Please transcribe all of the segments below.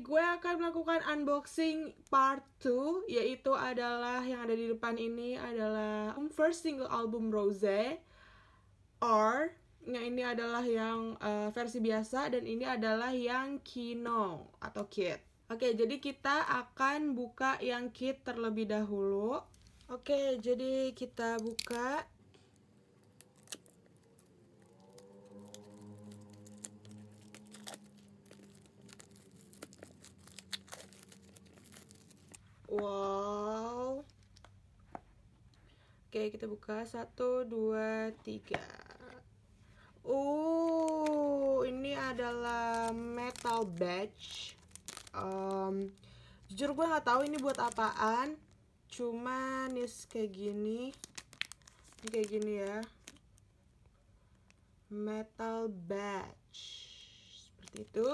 gue akan melakukan unboxing part 2 yaitu adalah yang ada di depan ini adalah first single album Rose or yang ini adalah yang uh, versi biasa dan ini adalah yang Kino atau kit. Oke, jadi kita akan buka yang kit terlebih dahulu. Oke, jadi kita buka wall oke kita buka satu dua tiga oh ini adalah metal badge um, jujur gue nggak tahu ini buat apaan cuman nis kayak gini ini kayak gini ya metal badge seperti itu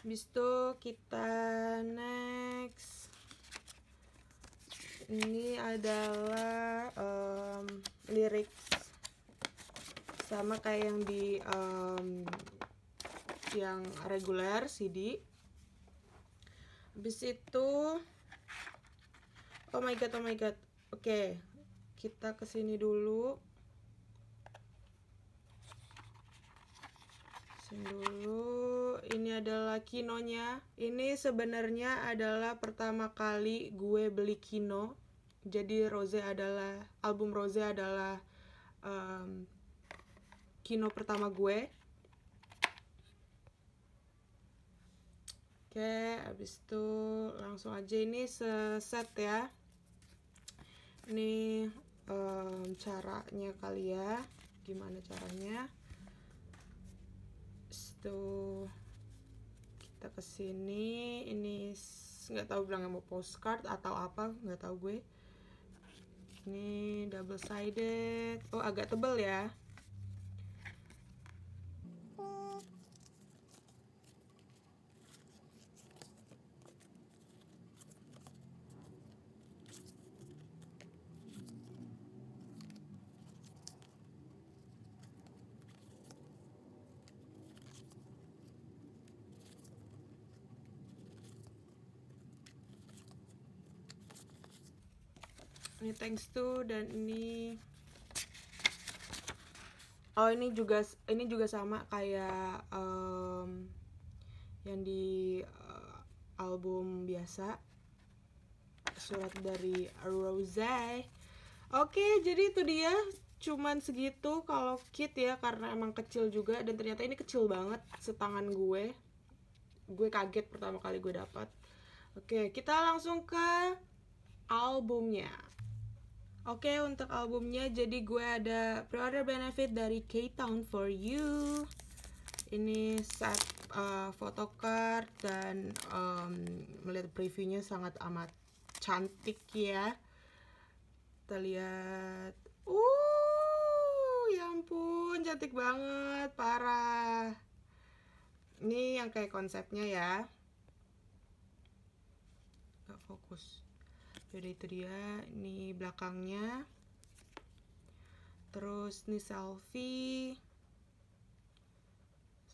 Habis itu kita next ini adalah um, lirik sama kayak yang di um, yang reguler CD habis itu oh my god oh my god oke okay, kita kesini dulu Sini dulu ini adalah kinonya ini sebenarnya adalah pertama kali gue beli kino jadi Rose adalah album Rose adalah um, kino pertama gue oke abis itu langsung aja ini seset ya ini um, caranya kali ya gimana caranya itu kita ke sini ini nggak tahu bilangnya mau postcard atau apa nggak tahu gue ini double sided oh agak tebel ya ini thanks to dan ini oh ini juga ini juga sama kayak um, yang di uh, album biasa surat dari Rose oke jadi itu dia cuman segitu kalau kit ya karena emang kecil juga dan ternyata ini kecil banget setangan gue gue kaget pertama kali gue dapat oke kita langsung ke albumnya Oke, okay, untuk albumnya jadi gue ada pre-order benefit dari K-Town for You. Ini set uh, dan um, melihat previewnya sangat amat cantik ya. Kita lihat. Uh, ya ampun, cantik banget, parah. Ini yang kayak konsepnya ya. Gak fokus jadi itu dia ini belakangnya terus ini selfie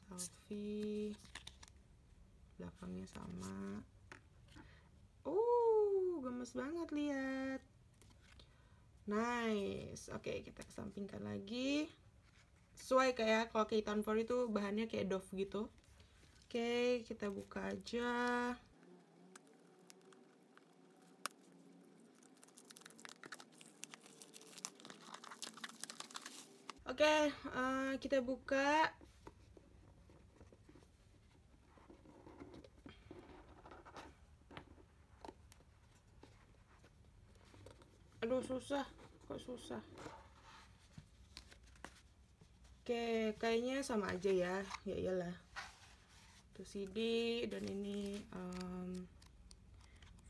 selfie belakangnya sama uh gemes banget lihat nice oke okay, kita kesampingkan lagi sesuai kayak kalau keitan for itu bahannya kayak doff gitu oke okay, kita buka aja Oke, uh, kita buka. Aduh, susah. Kok susah? Oke, kayaknya sama aja ya. Ya iyalah. Itu CD dan ini um,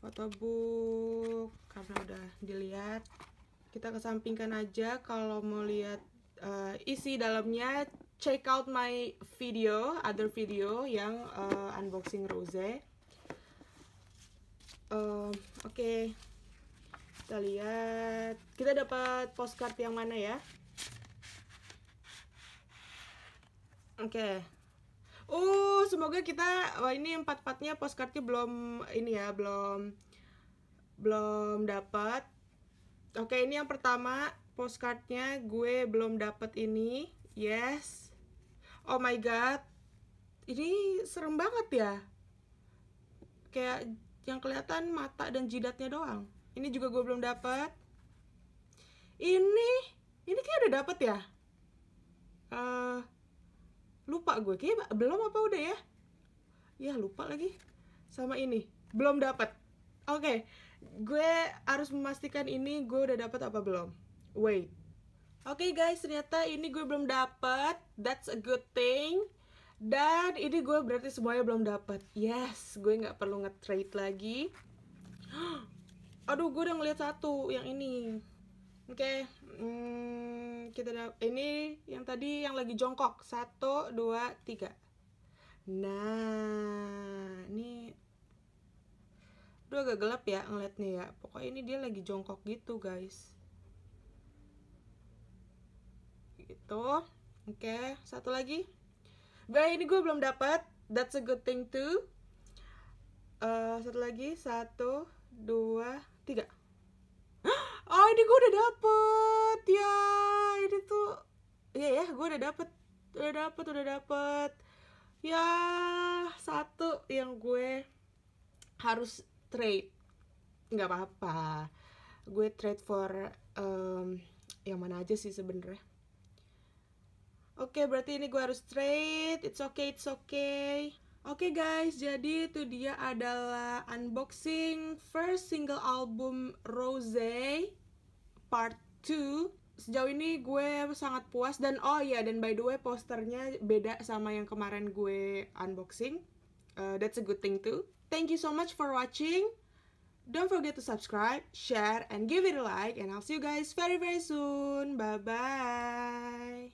photobook karena udah dilihat. Kita kesampingkan aja kalau mau lihat isi dalamnya check out my video other video yang uh, unboxing rose uh, oke okay. kita lihat kita dapat postcard yang mana ya oke okay. uh semoga kita wah ini empat empatnya postcardnya belum ini ya belum belum dapat Oke, ini yang pertama postcardnya gue belum dapet ini. Yes. Oh my god. Ini serem banget ya. Kayak yang kelihatan mata dan jidatnya doang. Ini juga gue belum dapet. Ini, ini kayak udah dapet ya. Uh, lupa gue kayak belum apa udah ya. Ya lupa lagi. Sama ini belum dapet. Oke. Okay gue harus memastikan ini gue udah dapat apa belum wait oke okay guys ternyata ini gue belum dapat that's a good thing dan ini gue berarti semuanya belum dapat yes gue nggak perlu nge-trade lagi aduh gue udah ngeliat satu yang ini oke okay. hmm, kita dapet. ini yang tadi yang lagi jongkok satu dua tiga nah ini Aduh agak gelap ya ngeliatnya ya. Pokoknya ini dia lagi jongkok gitu guys. Gitu. Oke, okay. satu lagi. Bah ini gue belum dapat. That's a good thing too. Uh, satu lagi, satu, dua, tiga. Oh ini gue udah dapet ya. Ini tuh, ya ya gue udah dapet, udah dapet, udah dapet. Ya satu yang gue harus trade nggak apa-apa gue trade for um, yang mana aja sih sebenarnya. oke okay, berarti ini gue harus trade it's okay it's okay Oke okay guys, jadi itu dia adalah unboxing first single album Rose Part 2 Sejauh ini gue sangat puas dan oh iya yeah, dan by the way posternya beda sama yang kemarin gue unboxing uh, That's a good thing too Thank you so much for watching. Don't forget to subscribe, share, and give it a like. And I'll see you guys very, very soon. Bye-bye.